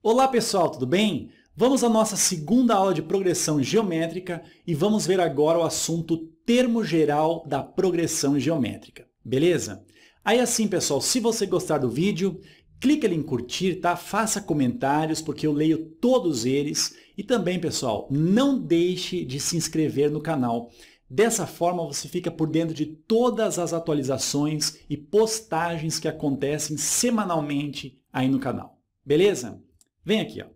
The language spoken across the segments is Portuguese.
Olá pessoal, tudo bem? Vamos à nossa segunda aula de progressão geométrica e vamos ver agora o assunto termo geral da progressão geométrica, beleza? Aí assim pessoal, se você gostar do vídeo, ali em curtir, tá? Faça comentários porque eu leio todos eles e também pessoal, não deixe de se inscrever no canal. Dessa forma você fica por dentro de todas as atualizações e postagens que acontecem semanalmente aí no canal. Beleza? Vem aqui, ó.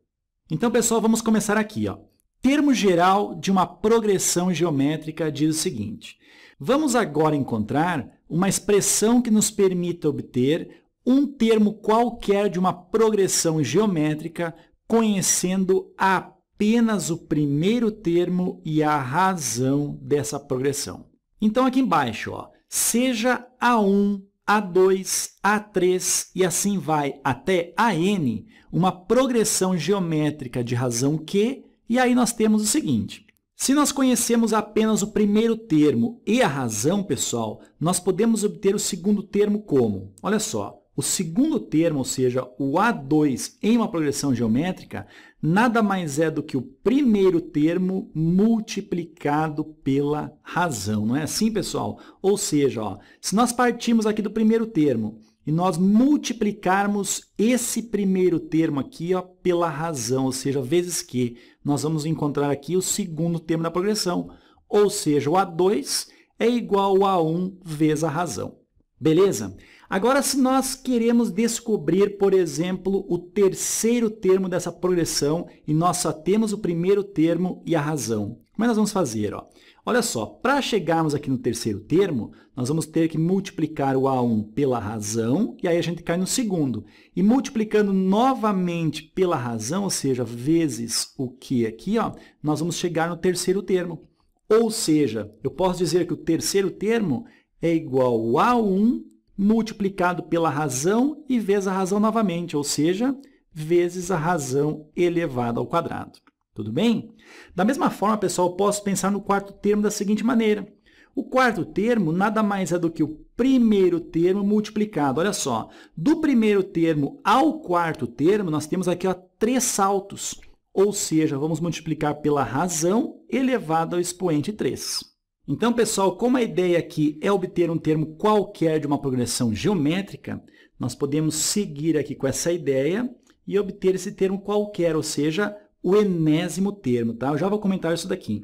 Então, pessoal, vamos começar aqui, ó. Termo geral de uma progressão geométrica diz o seguinte: vamos agora encontrar uma expressão que nos permita obter um termo qualquer de uma progressão geométrica conhecendo apenas o primeiro termo e a razão dessa progressão. Então, aqui embaixo, ó, seja A1 a2, A3 e assim vai até AN, uma progressão geométrica de razão Q, e aí nós temos o seguinte. Se nós conhecemos apenas o primeiro termo e a razão, pessoal, nós podemos obter o segundo termo como? Olha só, o segundo termo, ou seja, o A2 em uma progressão geométrica, nada mais é do que o primeiro termo multiplicado pela razão. Não é assim, pessoal? Ou seja, ó, se nós partimos aqui do primeiro termo e nós multiplicarmos esse primeiro termo aqui ó, pela razão, ou seja, vezes que, nós vamos encontrar aqui o segundo termo da progressão. Ou seja, o A2 é igual a 1 vezes a razão. Beleza? Agora, se nós queremos descobrir, por exemplo, o terceiro termo dessa progressão e nós só temos o primeiro termo e a razão, como é que nós vamos fazer? Ó? Olha só, para chegarmos aqui no terceiro termo, nós vamos ter que multiplicar o A1 pela razão e aí a gente cai no segundo. E multiplicando novamente pela razão, ou seja, vezes o que aqui, ó, nós vamos chegar no terceiro termo. Ou seja, eu posso dizer que o terceiro termo é igual a 1 multiplicado pela razão e vezes a razão novamente, ou seja, vezes a razão elevada ao quadrado. Tudo bem? Da mesma forma, pessoal, posso pensar no quarto termo da seguinte maneira. O quarto termo nada mais é do que o primeiro termo multiplicado. Olha só, do primeiro termo ao quarto termo, nós temos aqui ó, três saltos. Ou seja, vamos multiplicar pela razão elevada ao expoente 3. Então, pessoal, como a ideia aqui é obter um termo qualquer de uma progressão geométrica, nós podemos seguir aqui com essa ideia e obter esse termo qualquer, ou seja, o enésimo termo. Tá? Eu já vou comentar isso daqui.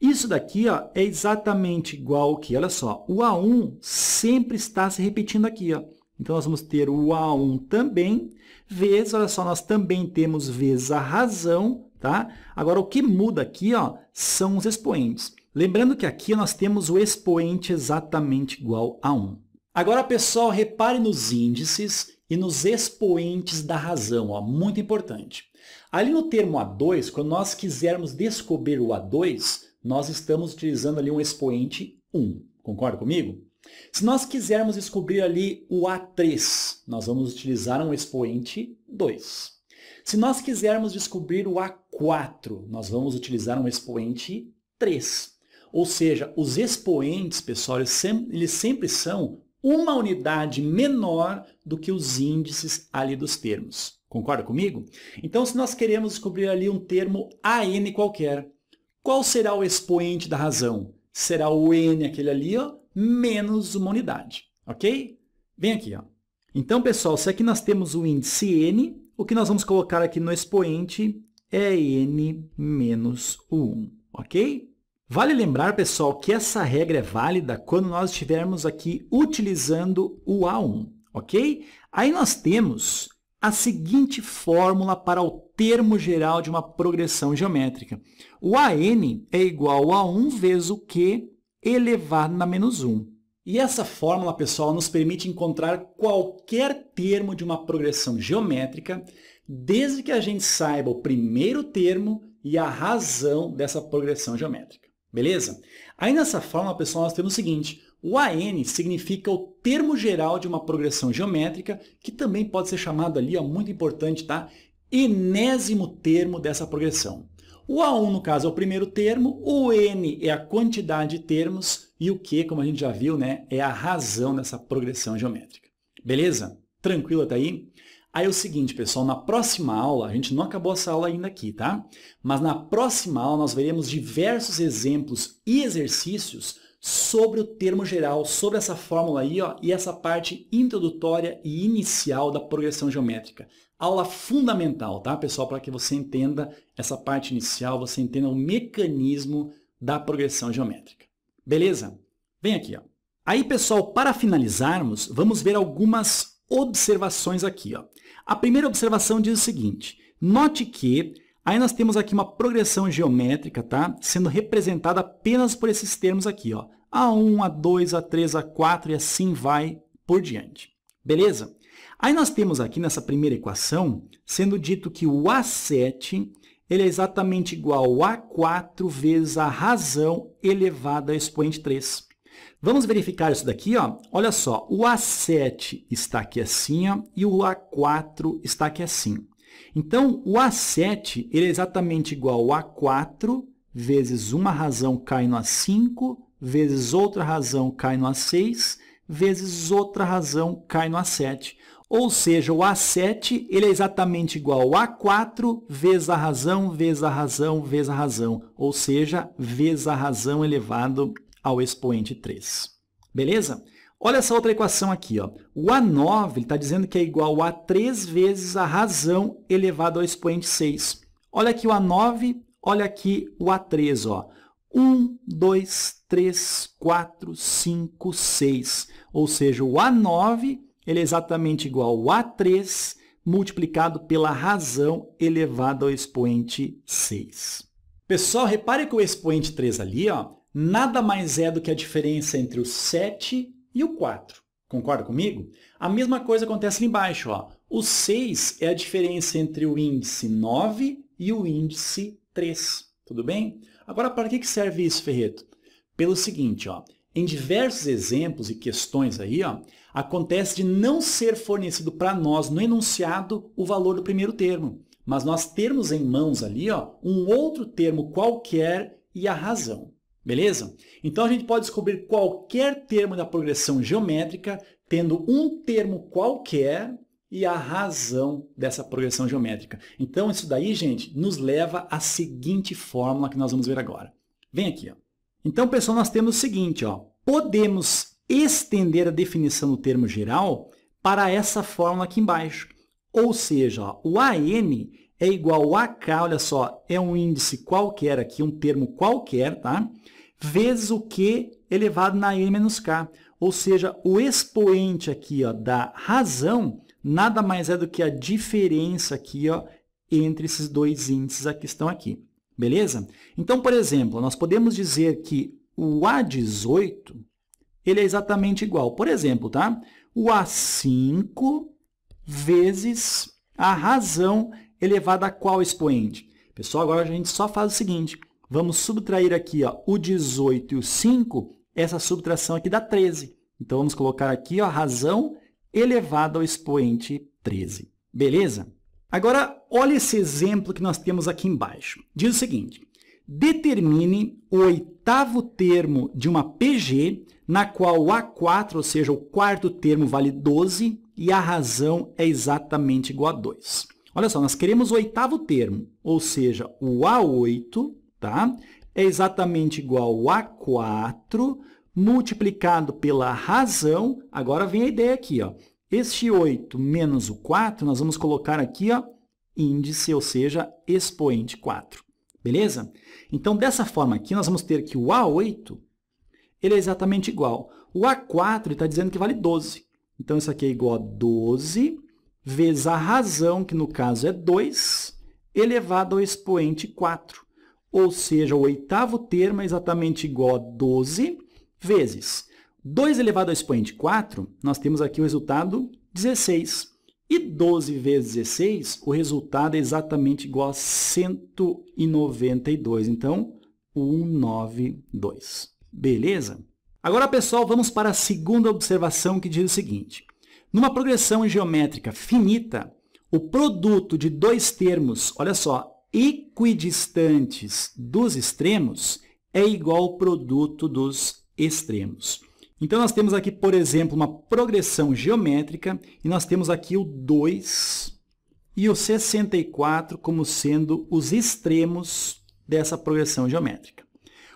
Isso daqui ó, é exatamente igual que, olha só. O A1 sempre está se repetindo aqui. Ó. Então, nós vamos ter o A1 também, vezes, olha só, nós também temos vezes a razão. Tá? Agora, o que muda aqui ó, são os expoentes. Lembrando que aqui nós temos o expoente exatamente igual a 1. Agora, pessoal, repare nos índices e nos expoentes da razão, ó, muito importante. Ali no termo A2, quando nós quisermos descobrir o A2, nós estamos utilizando ali um expoente 1, concorda comigo? Se nós quisermos descobrir ali o A3, nós vamos utilizar um expoente 2. Se nós quisermos descobrir o A4, nós vamos utilizar um expoente 3. Ou seja, os expoentes, pessoal, eles sempre são uma unidade menor do que os índices ali dos termos. Concorda comigo? Então, se nós queremos descobrir ali um termo AN qualquer, qual será o expoente da razão? Será o N, aquele ali, ó, menos uma unidade, ok? Vem aqui. Ó. Então, pessoal, se aqui nós temos o índice N, o que nós vamos colocar aqui no expoente é N menos o 1, ok? Vale lembrar, pessoal, que essa regra é válida quando nós estivermos aqui utilizando o A1, ok? Aí nós temos a seguinte fórmula para o termo geral de uma progressão geométrica. O AN é igual a 1 vezes o Q elevado na menos 1. E essa fórmula, pessoal, nos permite encontrar qualquer termo de uma progressão geométrica, desde que a gente saiba o primeiro termo e a razão dessa progressão geométrica. Beleza? Aí nessa forma, pessoal, nós temos o seguinte. O AN significa o termo geral de uma progressão geométrica, que também pode ser chamado ali, ó, muito importante, tá? Enésimo termo dessa progressão. O A1, no caso, é o primeiro termo, o N é a quantidade de termos e o Q, como a gente já viu, né, é a razão dessa progressão geométrica. Beleza? Tranquilo até aí? Aí é o seguinte, pessoal, na próxima aula, a gente não acabou essa aula ainda aqui, tá? Mas na próxima aula nós veremos diversos exemplos e exercícios sobre o termo geral, sobre essa fórmula aí, ó, e essa parte introdutória e inicial da progressão geométrica. Aula fundamental, tá, pessoal, para que você entenda essa parte inicial, você entenda o mecanismo da progressão geométrica. Beleza? Vem aqui, ó. Aí, pessoal, para finalizarmos, vamos ver algumas observações aqui. Ó. A primeira observação diz o seguinte, note que aí nós temos aqui uma progressão geométrica tá? sendo representada apenas por esses termos aqui, ó, A1, A2, A3, A4 e assim vai por diante. Beleza? Aí nós temos aqui nessa primeira equação, sendo dito que o A7 ele é exatamente igual a 4 vezes a razão elevada ao expoente 3. Vamos verificar isso daqui, ó. olha só, o A7 está aqui assim ó, e o A4 está aqui assim. Então, o A7 ele é exatamente igual ao A4 vezes uma razão cai no A5, vezes outra razão cai no A6, vezes outra razão cai no A7. Ou seja, o A7 ele é exatamente igual ao A4 vezes a razão, vezes a razão, vezes a razão. Ou seja, vezes a razão elevado ao expoente 3. Beleza? Olha essa outra equação aqui. Ó. O A9 está dizendo que é igual a 3 vezes a razão elevada ao expoente 6. Olha aqui o A9, olha aqui o A3. Ó. 1, 2, 3, 4, 5, 6. Ou seja, o A9 ele é exatamente igual ao A3 multiplicado pela razão elevada ao expoente 6. Pessoal, repare que o expoente 3 ali ó, nada mais é do que a diferença entre o 7 e o 4. Concorda comigo? A mesma coisa acontece ali embaixo. Ó. O 6 é a diferença entre o índice 9 e o índice 3. Tudo bem? Agora, para que serve isso, Ferreto? Pelo seguinte, ó, em diversos exemplos e questões aí, ó, acontece de não ser fornecido para nós no enunciado o valor do primeiro termo, mas nós termos em mãos ali ó, um outro termo qualquer e a razão. Beleza? Então a gente pode descobrir qualquer termo da progressão geométrica tendo um termo qualquer e a razão dessa progressão geométrica. Então isso daí, gente, nos leva à seguinte fórmula que nós vamos ver agora. Vem aqui. Ó. Então, pessoal, nós temos o seguinte. Ó. Podemos estender a definição do termo geral para essa fórmula aqui embaixo. Ou seja, ó, o AN é igual a AK, olha só, é um índice qualquer aqui, um termo qualquer, tá? vezes o Q elevado na N menos K. Ou seja, o expoente aqui ó, da razão nada mais é do que a diferença aqui ó, entre esses dois índices aqui que estão aqui. Beleza? Então, por exemplo, nós podemos dizer que o A18 ele é exatamente igual. Por exemplo, tá? o A5 vezes a razão elevada a qual expoente? Pessoal, agora a gente só faz o seguinte, Vamos subtrair aqui ó, o 18 e o 5, essa subtração aqui dá 13. Então, vamos colocar aqui ó, a razão elevada ao expoente 13. Beleza? Agora, olha esse exemplo que nós temos aqui embaixo. Diz o seguinte, determine o oitavo termo de uma PG na qual o A4, ou seja, o quarto termo vale 12 e a razão é exatamente igual a 2. Olha só, nós queremos o oitavo termo, ou seja, o A8 tá? É exatamente igual a 4 multiplicado pela razão. Agora vem a ideia aqui, ó. Este 8 menos o 4, nós vamos colocar aqui, ó, índice, ou seja, expoente 4. Beleza? Então, dessa forma aqui, nós vamos ter que o A8 ele é exatamente igual. O A4 está dizendo que vale 12. Então, isso aqui é igual a 12 vezes a razão, que no caso é 2, elevado ao expoente 4 ou seja, o oitavo termo é exatamente igual a 12 vezes 2 elevado ao expoente 4, nós temos aqui o resultado 16. E 12 vezes 16, o resultado é exatamente igual a 192. Então, 192. Beleza? Agora, pessoal, vamos para a segunda observação que diz o seguinte. Numa progressão geométrica finita, o produto de dois termos, olha só, equidistantes dos extremos é igual ao produto dos extremos. Então, nós temos aqui, por exemplo, uma progressão geométrica e nós temos aqui o 2 e o 64 como sendo os extremos dessa progressão geométrica.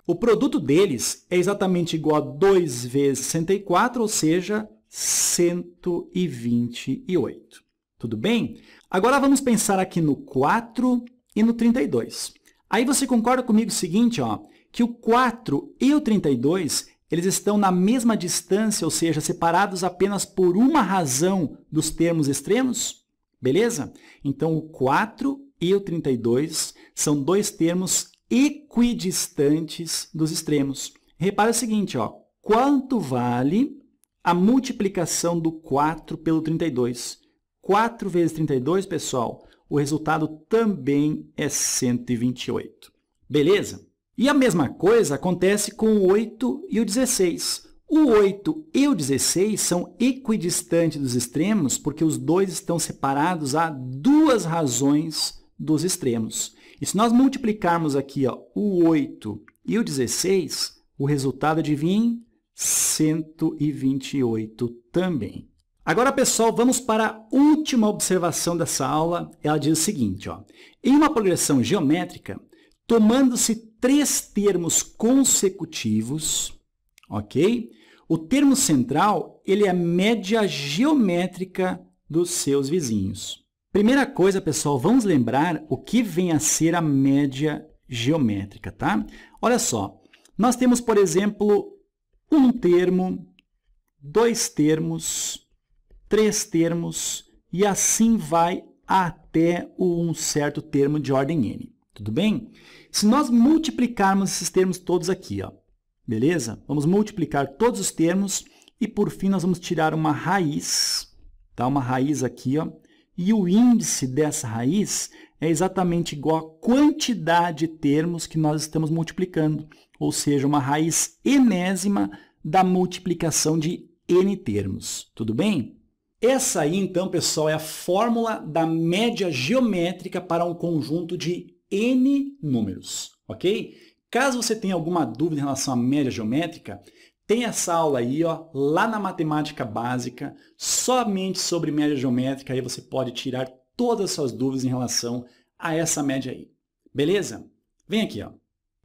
O produto deles é exatamente igual a 2 vezes 64, ou seja, 128. Tudo bem? Agora vamos pensar aqui no 4 e no 32. Aí você concorda comigo o seguinte, ó, que o 4 e o 32 eles estão na mesma distância, ou seja, separados apenas por uma razão dos termos extremos? Beleza? Então, o 4 e o 32 são dois termos equidistantes dos extremos. Repara o seguinte, ó, quanto vale a multiplicação do 4 pelo 32? 4 vezes 32, pessoal, o resultado também é 128. Beleza? E a mesma coisa acontece com o 8 e o 16. O 8 e o 16 são equidistantes dos extremos porque os dois estão separados a duas razões dos extremos. E se nós multiplicarmos aqui ó, o 8 e o 16, o resultado adivinha? 128 também. Agora, pessoal, vamos para a última observação dessa aula. Ela diz o seguinte, ó. Em uma progressão geométrica, tomando-se três termos consecutivos, ok? O termo central, ele é a média geométrica dos seus vizinhos. Primeira coisa, pessoal, vamos lembrar o que vem a ser a média geométrica, tá? Olha só, nós temos, por exemplo, um termo, dois termos, três termos e assim vai até um certo termo de ordem n. Tudo bem? Se nós multiplicarmos esses termos todos aqui, ó, beleza? Vamos multiplicar todos os termos e por fim nós vamos tirar uma raiz, tá? Uma raiz aqui, ó. E o índice dessa raiz é exatamente igual à quantidade de termos que nós estamos multiplicando, ou seja, uma raiz enésima da multiplicação de n termos. Tudo bem? Essa aí, então, pessoal, é a fórmula da média geométrica para um conjunto de n números, ok? Caso você tenha alguma dúvida em relação à média geométrica, tem essa aula aí, ó, lá na Matemática Básica, somente sobre média geométrica, aí você pode tirar todas as suas dúvidas em relação a essa média aí. Beleza? Vem aqui, ó.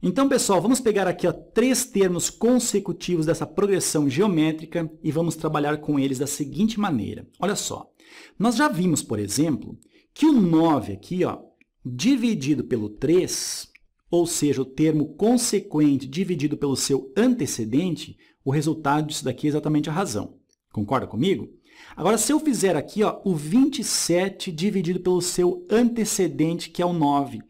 Então, pessoal, vamos pegar aqui ó, três termos consecutivos dessa progressão geométrica e vamos trabalhar com eles da seguinte maneira. Olha só, nós já vimos, por exemplo, que o 9 aqui, ó, dividido pelo 3, ou seja, o termo consequente dividido pelo seu antecedente, o resultado disso daqui é exatamente a razão. Concorda comigo? Agora, se eu fizer aqui ó, o 27 dividido pelo seu antecedente, que é o 9,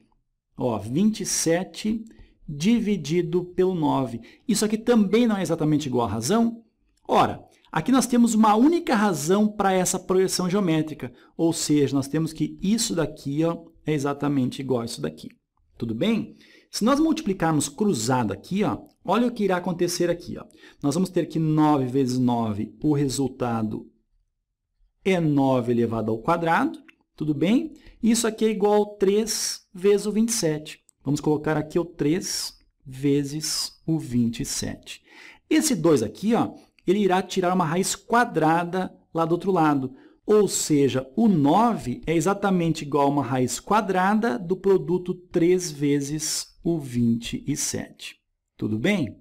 ó, 27 dividido pelo 9. Isso aqui também não é exatamente igual à razão? Ora, aqui nós temos uma única razão para essa projeção geométrica, ou seja, nós temos que isso daqui ó, é exatamente igual a isso daqui. Tudo bem? Se nós multiplicarmos cruzado aqui, ó, olha o que irá acontecer aqui. Ó. Nós vamos ter que 9 vezes 9, o resultado é 9 elevado ao quadrado, tudo bem? Isso aqui é igual a 3 vezes o 27. Vamos colocar aqui o 3 vezes o 27. Esse 2 aqui, ó, ele irá tirar uma raiz quadrada lá do outro lado. Ou seja, o 9 é exatamente igual a uma raiz quadrada do produto 3 vezes o 27. Tudo bem?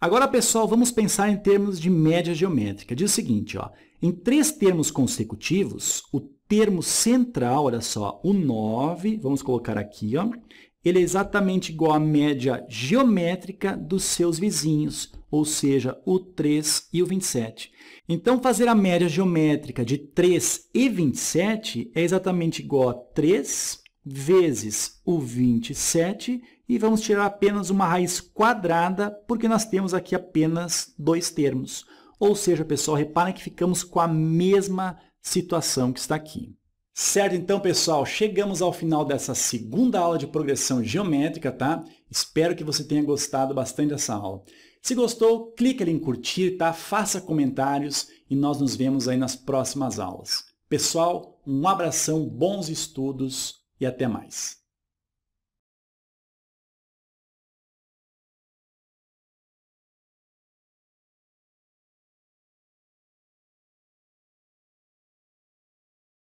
Agora, pessoal, vamos pensar em termos de média geométrica. Diz o seguinte, ó, em três termos consecutivos, o termo central, olha só, o 9, vamos colocar aqui, ó, ele é exatamente igual à média geométrica dos seus vizinhos, ou seja, o 3 e o 27. Então, fazer a média geométrica de 3 e 27 é exatamente igual a 3 vezes o 27, e vamos tirar apenas uma raiz quadrada, porque nós temos aqui apenas dois termos. Ou seja, pessoal, reparem que ficamos com a mesma situação que está aqui. Certo, então pessoal, chegamos ao final dessa segunda aula de progressão geométrica, tá? Espero que você tenha gostado bastante dessa aula. Se gostou, clique em curtir, tá? Faça comentários e nós nos vemos aí nas próximas aulas. Pessoal, um abração, bons estudos e até mais.